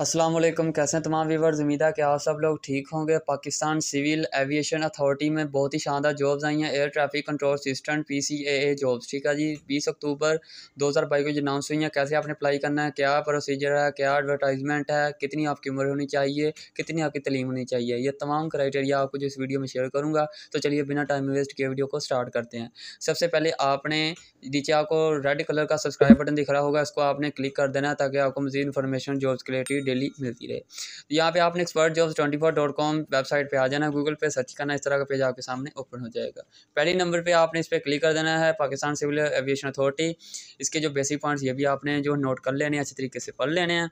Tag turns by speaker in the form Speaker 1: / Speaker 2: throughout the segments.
Speaker 1: असलम कैसे हैं तमाम व्यूवर्स उम्मीद है कि आप सब लोग ठीक होंगे पाकिस्तान सिविल एविएशन अथॉरिटी में बहुत ही शानदार जॉब्स आई हैं air traffic control assistant P C A A jobs ठीक है जी बीस अक्टूबर दो हज़ार बाईस को अनाउंस हुई हैं कैसे आपने अप्लाई करना है क्या प्रोसीजर है क्या एडवर्टाइजमेंट है कितनी आपकी उम्र होनी चाहिए कितनी आपकी तलीम होनी चाहिए यह तमाम क्राइटेरिया आपको जिस वीडियो में शेयर करूँगा तो चलिए बिना टाइम वेस्ट किए वीडियो को स्टार्ट करते हैं सबसे पहले आपने नीचे आपको रेड कलर का सब्सक्राइब बटन दिख रहा होगा इसको आपने क्लिक कर देना ताकि आपको मजीद इन्फॉर्मेशन जॉब्स के रिलेटेड डेली मिलती रहे तो यहाँ पे आपने expert jobs twenty four dot com website पर आ जाना गूगल पे सर्च करना इस तरह का पेज आपके सामने ओपन हो जाएगा पहले नंबर पर आपने इस पर क्लिक कर देना है पाकिस्तान सिविल एविएशन अथॉरिटी इसके जो बेसिक पॉइंट्स ये भी आपने जो नोट कर लेने अच्छे तरीके से पढ़ लेने हैं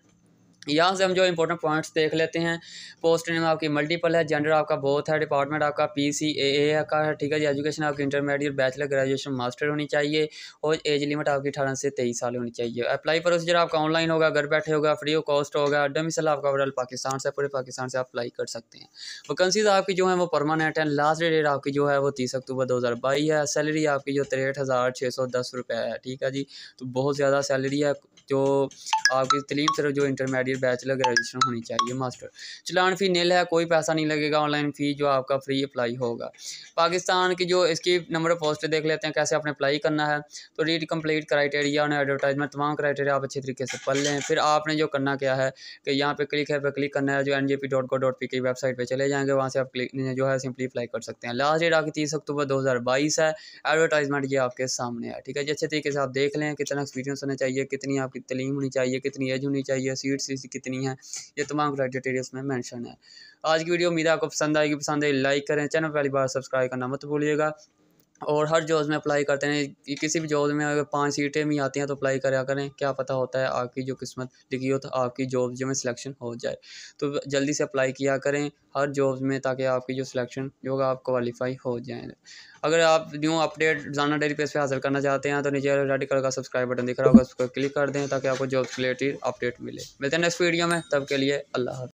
Speaker 1: यहाँ से हम जो इंपॉर्टेंट पॉइंट्स देख लेते हैं पोस्ट नेम आपकी मल्टीपल है जेंडर आपका बहुत है डिपार्टमेंट आपका पी सी ए का है ठीक है जी एजुकेशन आपकी इंटरमीडिएट बैचलर ग्रेजुएशन मास्टर होनी चाहिए और एज लिमिट आपकी अठारह से तेईस साल होनी चाहिए अप्लाई प्रोसीजर आपका ऑनलाइन होगा घर बैठे होगा फ्री ऑफ कॉस्ट होगा डोमिसल आपका वर्ल्ड पाकिस्तान से पूरे पाकिस्तान से अप्लाई कर सकते हैं वैकेंसीज आपकी जो है वो परमानेंट है लास्ट डेट आपकी जो है वो तीस अक्टूबर दो हज़ार है सैलरी आपकी जो तिरसठ हज़ार छः सौ दस रुपये है ठीक है जी तो बहुत ज़्यादा सैलरी है जो आपकी तलीम सिर्फ जो इंटरमीडिएट फिर बैचलर ग्रेजुएशन होनी चाहिए मास्टर चलान फ़ी नील है कोई पैसा नहीं लगेगा ऑनलाइन फ़ी जो आपका फ्री अप्लाई होगा पाकिस्तान की जो इसकी नंबर पोस्ट देख लेते हैं कैसे आपने अप्लाई करना है तो रीड कम्प्लीट क्राइटेरिया उन्हें एडवर्टाइजमेंट तमाम क्राइटेरिया आप अच्छे तरीके से पढ़ लें फिर आपने जो करना क्या है कि यहाँ पर क्लिक है पर क्लिक करना है जो एन की वेबसाइट पर चले जाएँगे वहाँ से आप क्लिक जो है सिंपली अप्लाई कर सकते हैं लास्ट डेट आपकी तीस अक्टूबर दो है एडवर्टाइजमेंट ये आपके सामने है ठीक है जी अच्छे तरीके से आप देख लें कितना एक्सपीरियंस होना चाहिए कितनी आपकी तलीम होनी चाहिए कितनी एज होनी चाहिए सीट्स फीस कितनी है ये तमाम क्राइटेरिया में मैंशन है आज की वीडियो उम्मीद आपको पसंद आएगी पसंद है लाइक करें चैनल पहली बार सब्सक्राइब करना मत भूलिएगा और हर जॉब में अप्लाई करते हैं किसी भी जॉब में अगर पाँच सीटें भी आती हैं तो अप्लाई करा करें क्या पता होता है आपकी जो किस्मत लिखी हो तो आपकी जॉब जो में सिलेक्शन हो जाए तो जल्दी से अप्लाई किया करें हर जॉब में ताकि आपकी जो सिलेक्शन जो होगा आप क्वालिफाई हो जाए अगर आप न्यू अपडेट जाना डेली पेज पर हासिल करना चाहते हैं तो नीचे रेड कलर का सब्सक्राइब बटन दिख रहा होगा उसको क्लिक कर दें ताकि आपको जॉब रिलेटेड अपडेट मिले मिलते हैं नेक्स्ट वीडियो में तब के लिए अल्लाह